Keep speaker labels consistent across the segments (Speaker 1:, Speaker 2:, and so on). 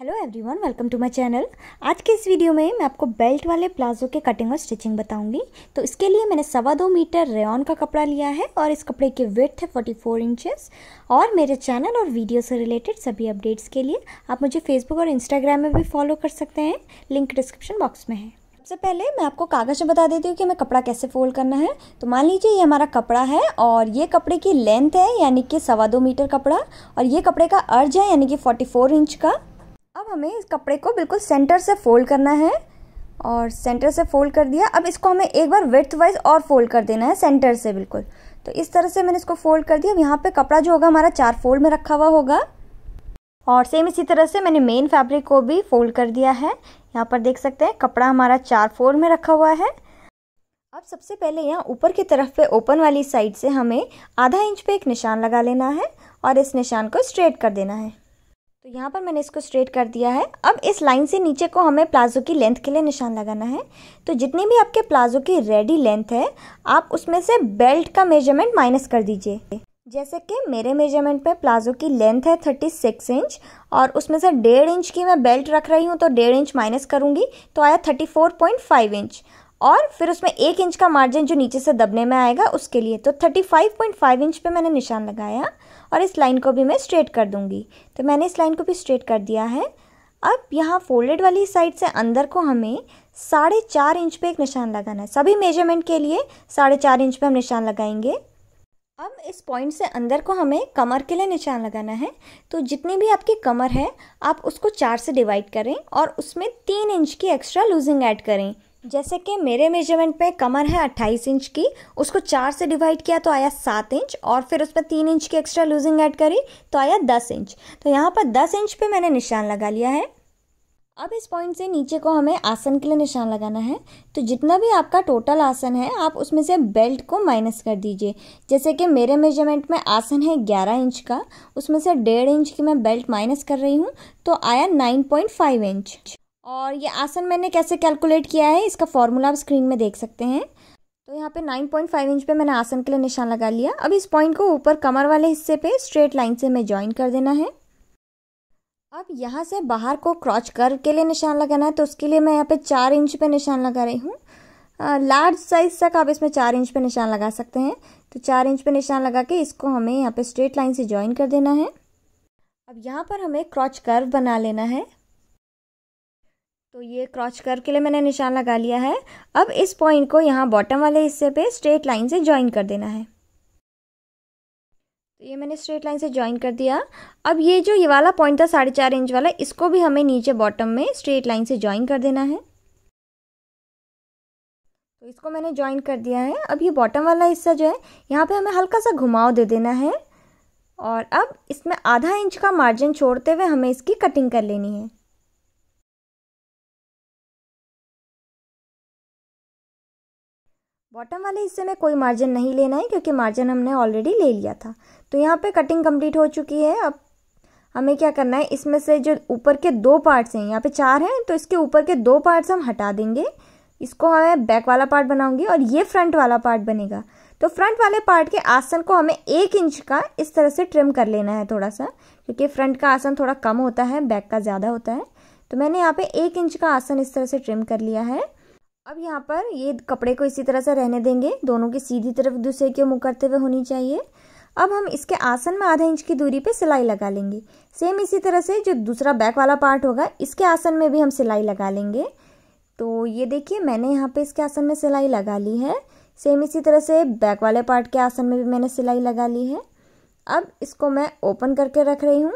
Speaker 1: hello everyone welcome to my channel आज के इस वीडियो में मैं आपको बेल्ट वाले प्लाजो के कटिंग और स्टिचिंग बताऊंगी तो इसके लिए मैंने सवा दो मीटर रेन का कपड़ा लिया है और इस कपड़े की विथ है 44 इंचेस और मेरे चैनल और वीडियो से रिलेटेड सभी अपडेट्स के लिए आप मुझे फेसबुक और इंस्टाग्राम में भी फॉलो कर सकते हैं लिंक डिस्क्रिप्शन बॉक्स में है सबसे पहले मैं आपको कागज़ में बता देती हूँ कि हमें कपड़ा कैसे फोल्ड करना है तो मान लीजिए ये हमारा कपड़ा है और ये कपड़े की लेंथ है यानी कि सवा दो मीटर कपड़ा और ये कपड़े का अर्ज है यानी कि 44 इंच का अब हमें इस कपड़े को बिल्कुल सेंटर से फोल्ड करना है और सेंटर से फोल्ड कर दिया अब इसको हमें एक बार विथ वाइज और फोल्ड कर देना है सेंटर से बिल्कुल तो इस तरह से मैंने इसको फोल्ड कर दिया अब यहाँ पे कपड़ा जो होगा हमारा चार फोल्ड में रखा हुआ होगा और सेम इसी तरह से मैंने मेन फैब्रिक को भी फोल्ड कर दिया है यहाँ पर देख सकते हैं कपड़ा हमारा चार फोल्ड में रखा हुआ है अब सबसे पहले यहाँ ऊपर की तरफ पे ओपन वाली साइड से हमें आधा इंच पे एक निशान लगा लेना है और इस निशान को स्ट्रेट कर देना है तो यहाँ पर मैंने इसको स्ट्रेट कर दिया है अब इस लाइन से नीचे को हमें प्लाजो की लेंथ के लिए निशान लगाना है तो जितनी भी आपके प्लाजो की रेडी लेंथ है आप उसमें से बेल्ट का मेजरमेंट माइनस कर दीजिए जैसे कि मेरे मेजरमेंट पे प्लाजो की लेंथ है 36 इंच और उसमें से डेढ़ इंच की मैं बेल्ट रख रही हूँ तो डेढ़ इंच माइनस करूँगी तो आया 34.5 इंच और फिर उसमें एक इंच का मार्जिन जो नीचे से दबने में आएगा उसके लिए तो 35.5 इंच पे मैंने निशान लगाया और इस लाइन को भी मैं स्ट्रेट कर दूँगी तो मैंने इस लाइन को भी स्ट्रेट कर दिया है अब यहाँ फोल्डेड वाली साइड से अंदर को हमें साढ़े चार इंच पे एक निशान लगाना है सभी मेजरमेंट के लिए साढ़े चार इंच पे हम निशान लगाएंगे अब इस पॉइंट से अंदर को हमें कमर के लिए निशान लगाना है तो जितनी भी आपकी कमर है आप उसको चार से डिवाइड करें और उसमें तीन इंच की एक्स्ट्रा लूजिंग ऐड करें जैसे कि मेरे मेजरमेंट में कमर है 28 इंच की उसको चार से डिवाइड किया तो आया सात इंच और फिर उस पर तीन इंच की एक्स्ट्रा लूजिंग ऐड करी तो आया दस इंच तो यहाँ पर दस इंच पे मैंने निशान लगा लिया है अब इस पॉइंट से नीचे को हमें आसन के लिए निशान लगाना है तो जितना भी आपका टोटल आसन है आप उसमें से बेल्ट को माइनस कर दीजिए जैसे कि मेरे मेजरमेंट में आसन है 11 इंच का उसमें से डेढ़ इंच की मैं बेल्ट माइनस कर रही हूँ तो आया 9.5 इंच और ये आसन मैंने कैसे कैलकुलेट किया है इसका फॉर्मूला आप स्क्रीन में देख सकते हैं तो यहाँ पे 9.5 इंच पे मैंने आसन के लिए निशान लगा लिया अब इस पॉइंट को ऊपर कमर वाले हिस्से पे स्ट्रेट लाइन से हमें ज्वाइन कर देना है अब यहाँ से बाहर को क्रॉच कर के लिए निशान लगाना है तो उसके लिए मैं यहाँ पे चार इंच पे निशान लगा रही हूँ लार्ज साइज तक आप इसमें चार इंच पे निशान लगा सकते हैं तो चार इंच पे निशान लगा के इसको हमें यहाँ पे स्ट्रेट लाइन से ज्वाइन कर देना है अब यहाँ पर हमें क्रॉच कर्व बना लेना है तो ये क्रॉच कर के लिए मैंने निशान लगा लिया है अब इस पॉइंट को यहाँ बॉटम वाले हिस्से पे स्ट्रेट लाइन से ज्वाइन कर देना है तो ये मैंने स्ट्रेट लाइन से ज्वाइन कर दिया अब ये जो ये वाला पॉइंट था साढ़े चार इंच वाला इसको भी हमें नीचे बॉटम में स्ट्रेट लाइन से ज्वाइन कर देना है तो इसको मैंने ज्वाइन कर दिया है अब ये बॉटम वाला हिस्सा जो है यहाँ पे हमें हल्का सा घुमाव दे देना है और अब इसमें आधा इंच का मार्जिन छोड़ते हुए हमें इसकी कटिंग कर लेनी है बॉटम वाले हिस्से में कोई मार्जिन नहीं लेना है क्योंकि मार्जिन हमने ऑलरेडी ले लिया था तो यहाँ पे कटिंग कंप्लीट हो चुकी है अब हमें क्या करना है इसमें से जो ऊपर के दो पार्ट्स हैं यहाँ पे चार हैं तो इसके ऊपर के दो पार्ट्स हम हटा देंगे इसको हमें बैक वाला पार्ट बनाऊंगी और ये फ्रंट वाला पार्ट बनेगा तो फ्रंट वाले पार्ट के आसन को हमें एक इंच का इस तरह से ट्रिम कर लेना है थोड़ा सा क्योंकि फ्रंट का आसन थोड़ा कम होता है बैक का ज़्यादा होता है तो मैंने यहाँ पे एक इंच का आसन इस तरह से ट्रिम कर लिया है अब यहाँ पर ये कपड़े को इसी तरह से रहने देंगे दोनों की सीधी तरफ दूसरे की मुँह करते हुए होनी चाहिए अब हम इसके आसन में आधा इंच की दूरी पे सिलाई लगा लेंगे सेम इसी तरह से जो दूसरा बैक वाला पार्ट होगा इसके आसन में भी हम सिलाई लगा लेंगे तो ये देखिए मैंने यहाँ पे इसके आसन में सिलाई लगा ली है सेम इसी तरह से बैक वाले पार्ट के आसन में भी मैंने सिलाई लगा ली है अब इसको मैं ओपन करके रख रही हूँ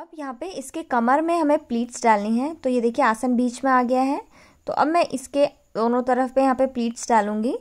Speaker 1: अब यहाँ पर इसके कमर में हमें प्लीट्स डालनी है तो ये देखिए आसन बीच में आ गया है तो अब मैं इसके दोनों तरफ पे यहाँ पे प्लीट्स डालूंगी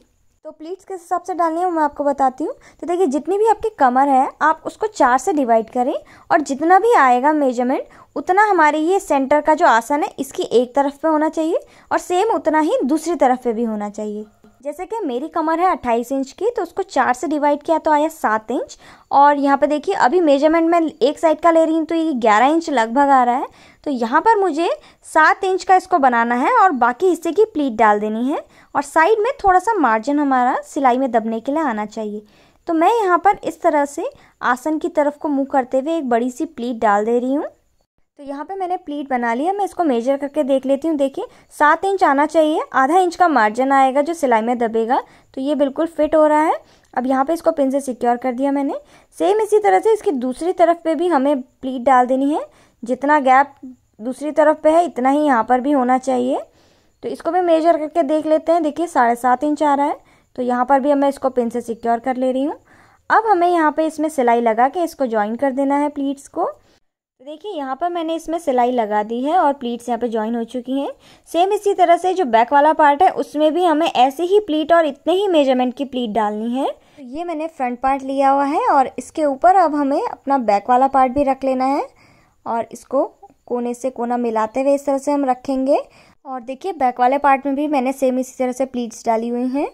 Speaker 1: तो प्लीट्स किस हिसाब से डालनी है वो मैं आपको बताती हूँ तो देखिए जितनी भी आपकी कमर है आप उसको चार से डिवाइड करें और जितना भी आएगा मेजरमेंट उतना हमारे ये सेंटर का जो आसन है इसकी एक तरफ पे होना चाहिए और सेम उतना ही दूसरी तरफ पे भी होना चाहिए जैसे कि मेरी कमर है अट्ठाईस इंच की तो उसको चार से डिवाइड किया तो आया सात इंच और यहाँ पे देखिए अभी मेजरमेंट मैं एक साइड का ले रही हूँ तो ये ग्यारह इंच लगभग आ रहा है तो यहाँ पर मुझे सात इंच का इसको बनाना है और बाकी हिस्से की प्लीट डाल देनी है और साइड में थोड़ा सा मार्जिन हमारा सिलाई में दबने के लिए आना चाहिए तो मैं यहाँ पर इस तरह से आसन की तरफ को मुँह करते हुए एक बड़ी सी प्लीट डाल दे रही हूँ तो यहाँ पे मैंने प्लीट बना लिया मैं इसको मेजर करके देख लेती हूँ देखिए सात इंच आना चाहिए आधा इंच का मार्जिन आएगा जो सिलाई में दबेगा तो ये बिल्कुल फिट हो रहा है अब यहाँ पे इसको पिन से सिक्योर कर दिया मैंने सेम इसी तरह से इसकी दूसरी तरफ पे भी हमें प्लीट डाल देनी है जितना गैप दूसरी तरफ पे है इतना ही यहाँ पर भी होना चाहिए तो इसको भी मेजर करके देख लेते हैं देखिए साढ़े सात इंच आ रहा है तो यहाँ पर भी मैं इसको पिन से सिक्योर कर ले रही हूँ अब हमें यहाँ पे इसमें सिलाई लगा के इसको ज्वाइन कर देना है प्लीट्स को देखिए यहाँ पर मैंने इसमें सिलाई लगा दी है और प्लीट्स यहाँ पे ज्वाइन हो चुकी हैं सेम इसी तरह से जो बैक वाला पार्ट है उसमें भी हमें ऐसे ही प्लीट और इतने ही मेजरमेंट की प्लीट डालनी है तो ये मैंने फ्रंट पार्ट लिया हुआ है और इसके ऊपर अब हमें अपना बैक वाला पार्ट भी रख लेना है और इसको कोने से कोना मिलाते हुए इस तरह से हम रखेंगे और देखिए बैक वाले पार्ट में भी मैंने सेम इसी तरह से प्लीट्स डाली हुई हैं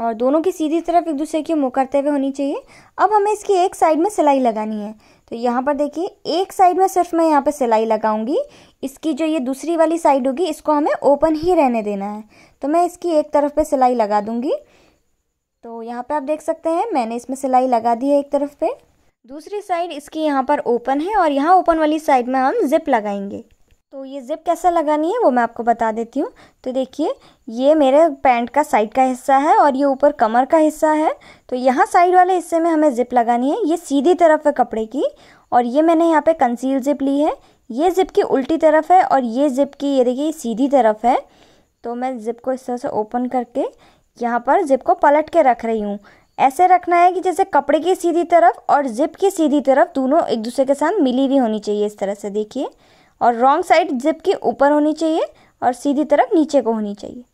Speaker 1: और दोनों की सीधी तरफ एक दूसरे की मुँह करते हुए होनी चाहिए अब हमें इसकी एक साइड में सिलाई लगानी है तो यहाँ पर देखिए एक साइड में सिर्फ मैं यहाँ पर सिलाई लगाऊंगी इसकी जो ये दूसरी वाली साइड होगी इसको हमें ओपन ही रहने देना है तो मैं इसकी एक तरफ पे सिलाई लगा दूंगी तो यहाँ पे आप देख सकते हैं मैंने इसमें सिलाई लगा दी है एक तरफ पे दूसरी साइड इसकी यहाँ पर ओपन है और यहाँ ओपन वाली साइड में हम जिप लगाएंगे तो ये ज़िप कैसे लगानी है वो मैं आपको बता देती हूँ तो देखिए ये मेरे पैंट का साइड का हिस्सा है और ये ऊपर कमर का हिस्सा है तो यहाँ साइड वाले हिस्से में हमें ज़िप लगानी है ये सीधी तरफ है कपड़े की और ये मैंने यहाँ पे कंसील ज़िप ली है ये ज़िप की उल्टी तरफ है और ये ज़िप की ये देखिए सीधी तरफ है तो मैं ज़िप को इस तरह से ओपन करके यहाँ पर ज़िप को पलट के रख रही हूँ ऐसे रखना है कि जैसे कपड़े की सीधी तरफ और ज़िप की सीधी तरफ दोनों एक दूसरे के साथ मिली हुई होनी चाहिए इस तरह से देखिए और रॉन्ग साइड जिप के ऊपर होनी चाहिए और सीधी तरफ नीचे को होनी चाहिए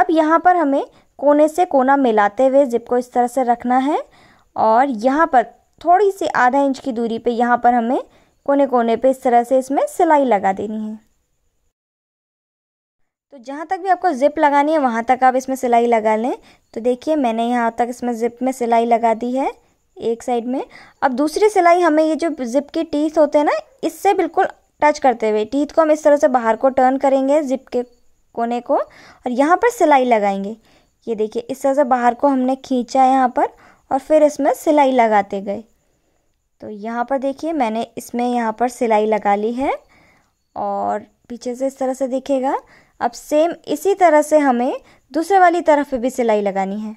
Speaker 1: अब यहाँ पर हमें कोने से कोना मिलाते हुए जिप को इस तरह से रखना है और यहाँ पर थोड़ी सी आधा इंच की दूरी पे यहाँ पर हमें कोने कोने पे इस तरह से इसमें सिलाई लगा देनी है तो जहाँ तक भी आपको ज़िप लगानी है वहाँ तक आप इसमें सिलाई लगा लें तो देखिए मैंने यहाँ तक इसमें ज़िप में सिलाई लगा दी है एक साइड में अब दूसरी सिलाई हमें ये जो ज़िप के टीथ होते हैं ना इससे बिल्कुल टच करते हुए टीथ को हम इस तरह से बाहर को टर्न करेंगे जिप के कोने को और यहाँ पर सिलाई लगाएंगे ये देखिए इस तरह से बाहर को हमने खींचा है यहाँ पर और फिर इसमें सिलाई लगाते गए तो यहाँ पर देखिए मैंने इसमें यहाँ पर सिलाई लगा ली है और पीछे से इस तरह से दिखेगा अब सेम इसी तरह से हमें दूसरे वाली तरफ भी सिलाई लगानी है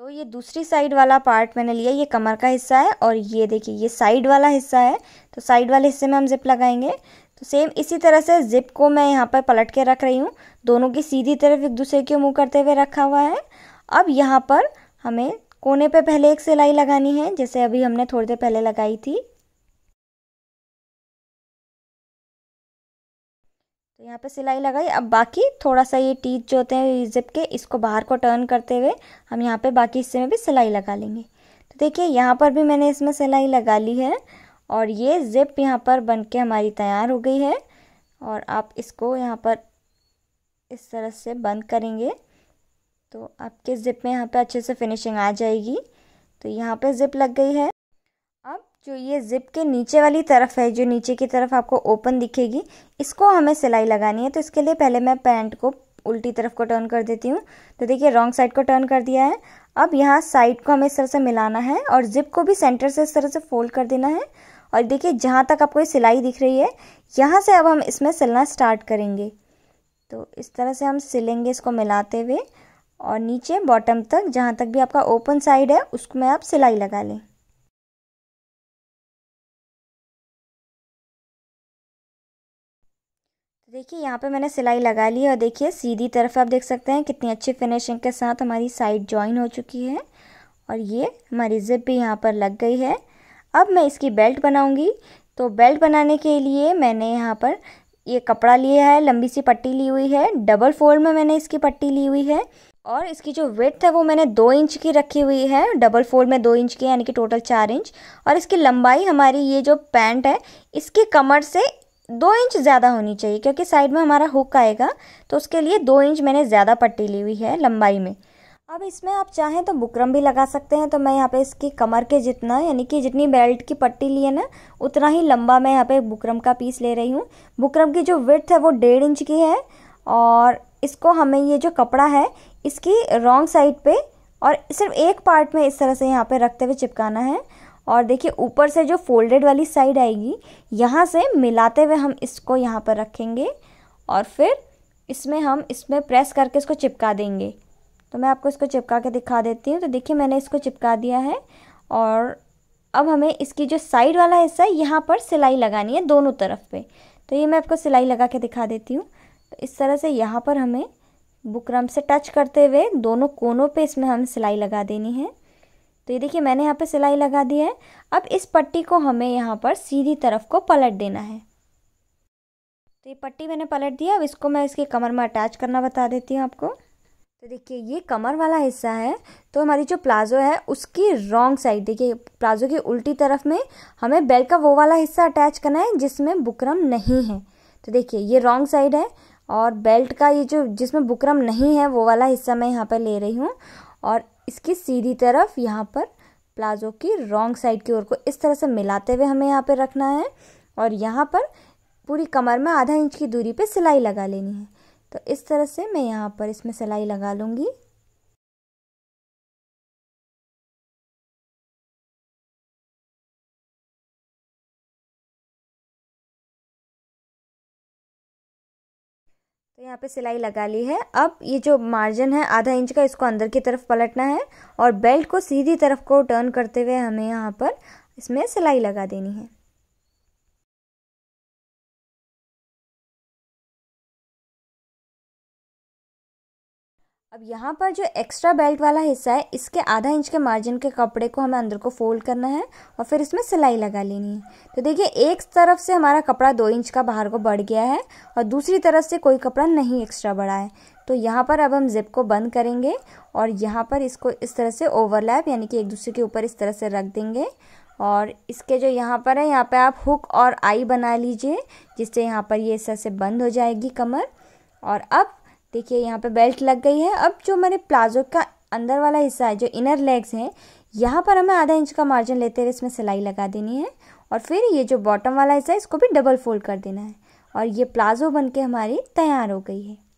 Speaker 1: तो ये दूसरी साइड वाला पार्ट मैंने लिया ये कमर का हिस्सा है और ये देखिए ये साइड वाला हिस्सा है तो साइड वाले हिस्से में हम जिप लगाएंगे तो सेम इसी तरह से जिप को मैं यहाँ पर पलट के रख रही हूँ दोनों की सीधी तरफ एक दूसरे के मुँह करते हुए रखा हुआ है अब यहाँ पर हमें कोने पे पहले एक सिलाई लगानी है जैसे अभी हमने थोड़ी देर पहले लगाई थी तो यहाँ पे सिलाई लगाई अब बाकी थोड़ा सा ये टीच जो होते हैं जिप के इसको बाहर को टर्न करते हुए हम यहाँ पे बाकी हिस्से में भी सिलाई लगा लेंगे तो देखिए यहाँ पर भी मैंने इसमें सिलाई लगा ली है और ये जिप यहाँ पर बन के हमारी तैयार हो गई है और आप इसको यहाँ पर इस तरह से बंद करेंगे तो आपके ज़िप में यहाँ पर अच्छे से फिनिशिंग आ जाएगी तो यहाँ पर ज़िप लग गई है जो ये जिप के नीचे वाली तरफ है जो नीचे की तरफ आपको ओपन दिखेगी इसको हमें सिलाई लगानी है तो इसके लिए पहले मैं पैंट को उल्टी तरफ को टर्न कर देती हूँ तो देखिए रॉन्ग साइड को टर्न कर दिया है अब यहाँ साइड को हमें इस तरह से मिलाना है और जिप को भी सेंटर से इस तरह से फोल्ड कर देना है और देखिए जहाँ तक आपको ये सिलाई दिख रही है यहाँ से अब हम इसमें सिलना स्टार्ट करेंगे तो इस तरह से हम सिलेंगे इसको मिलाते हुए और नीचे बॉटम तक जहाँ तक भी आपका ओपन साइड है उसको आप सिलाई लगा लें देखिए यहाँ पे मैंने सिलाई लगा ली है और देखिए सीधी तरफ आप देख सकते हैं कितनी अच्छी फिनिशिंग के साथ हमारी साइड जॉइन हो चुकी है और ये हमारी जिप भी यहाँ पर लग गई है अब मैं इसकी बेल्ट बनाऊँगी तो बेल्ट बनाने के लिए मैंने यहाँ पर ये कपड़ा लिया है लंबी सी पट्टी ली हुई है डबल फोल्ड में मैंने इसकी पट्टी ली हुई है और इसकी जो वेथ है वो मैंने दो इंच की रखी हुई है डबल फोल्ड में दो इंच की यानी कि टोटल चार इंच और इसकी लंबाई हमारी ये जो पैंट है इसके कमर से दो इंच ज़्यादा होनी चाहिए क्योंकि साइड में हमारा हुक आएगा तो उसके लिए दो इंच मैंने ज़्यादा पट्टी ली हुई है लंबाई में अब इसमें आप चाहें तो बुकरम भी लगा सकते हैं तो मैं यहाँ पे इसकी कमर के जितना यानी कि जितनी बेल्ट की पट्टी ली है ना उतना ही लंबा मैं यहाँ पे बुकरम का पीस ले रही हूँ बुकरम की जो विथ है वो डेढ़ इंच की है और इसको हमें ये जो कपड़ा है इसकी रॉन्ग साइड पे और सिर्फ एक पार्ट में इस तरह से यहाँ पर रखते हुए चिपकाना है और देखिए ऊपर से जो फोल्डेड वाली साइड आएगी यहाँ से मिलाते हुए हम इसको यहाँ पर रखेंगे और फिर इसमें हम इसमें प्रेस करके इसको चिपका देंगे तो मैं आपको इसको चिपका के दिखा देती हूँ तो देखिए मैंने इसको चिपका दिया है और अब हमें इसकी जो साइड वाला हिस्सा है यहाँ पर सिलाई लगानी है दोनों तरफ पे तो ये मैं आपको सिलाई लगा के दिखा देती हूँ तो इस तरह से यहाँ पर हमें बुकरम से टच करते हुए दोनों कोनों पे इसमें हमें सिलाई लगा देनी है तो ये देखिए मैंने यहाँ पे सिलाई लगा दी है अब इस पट्टी को हमें यहाँ पर सीधी तरफ को पलट देना है तो ये पट्टी मैंने पलट दिया अब इसको मैं इसके कमर में अटैच करना बता देती हूँ आपको तो देखिए ये कमर वाला हिस्सा है तो हमारी जो प्लाजो है उसकी रॉन्ग साइड देखिए प्लाजो की उल्टी तरफ में हमें बेल्ट का वो वाला हिस्सा अटैच करना है जिसमें बुकरम नहीं है तो देखिए ये रॉन्ग साइड है और बेल्ट का ये जो जिसमें बुकरम नहीं है वो वाला हिस्सा मैं यहाँ पर ले रही हूँ और इसकी सीधी तरफ यहाँ पर प्लाजो की रॉन्ग साइड की ओर को इस तरह से मिलाते हुए हमें यहाँ पर रखना है और यहाँ पर पूरी कमर में आधा इंच की दूरी पर सिलाई लगा लेनी है तो इस तरह से मैं यहाँ पर इसमें सिलाई लगा लूँगी तो यहाँ पे सिलाई लगा ली है अब ये जो मार्जिन है आधा इंच का इसको अंदर की तरफ पलटना है और बेल्ट को सीधी तरफ को टर्न करते हुए हमें यहाँ पर इसमें सिलाई लगा देनी है अब यहाँ पर जो एक्स्ट्रा बेल्ट वाला हिस्सा है इसके आधा इंच के मार्जिन के कपड़े को हमें अंदर को फोल्ड करना है और फिर इसमें सिलाई लगा लेनी है तो देखिए एक तरफ से हमारा कपड़ा दो इंच का बाहर को बढ़ गया है और दूसरी तरफ से कोई कपड़ा नहीं एक्स्ट्रा बढ़ा है तो यहाँ पर अब हम जिप को बंद करेंगे और यहाँ पर इसको इस तरह से ओवरलैप यानी कि एक दूसरे के ऊपर इस तरह से रख देंगे और इसके जो यहाँ पर है यहाँ पर आप हुक और आई बना लीजिए जिससे यहाँ पर ये इस तरह से बंद हो जाएगी कमर और अब देखिए यहाँ पे बेल्ट लग गई है अब जो हमारे प्लाजो का अंदर वाला हिस्सा है जो इनर लेग्स हैं यहाँ पर हमें आधा इंच का मार्जिन लेते हुए इसमें सिलाई लगा देनी है और फिर ये जो बॉटम वाला हिस्सा है इसको भी डबल फोल्ड कर देना है और ये प्लाजो बन के हमारी तैयार हो गई है